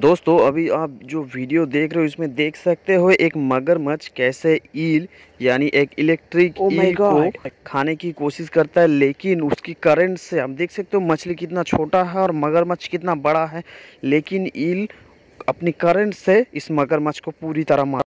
दोस्तों अभी आप जो वीडियो देख रहे हो इसमें देख सकते हो एक मगरमच्छ कैसे ईल यानी एक इलेक्ट्रिक oh ईल को खाने की कोशिश करता है लेकिन उसकी करंट से आप देख सकते हो मछली कितना छोटा है और मगरमच्छ कितना बड़ा है लेकिन ईल अपनी करंट से इस मगरमच्छ को पूरी तरह मार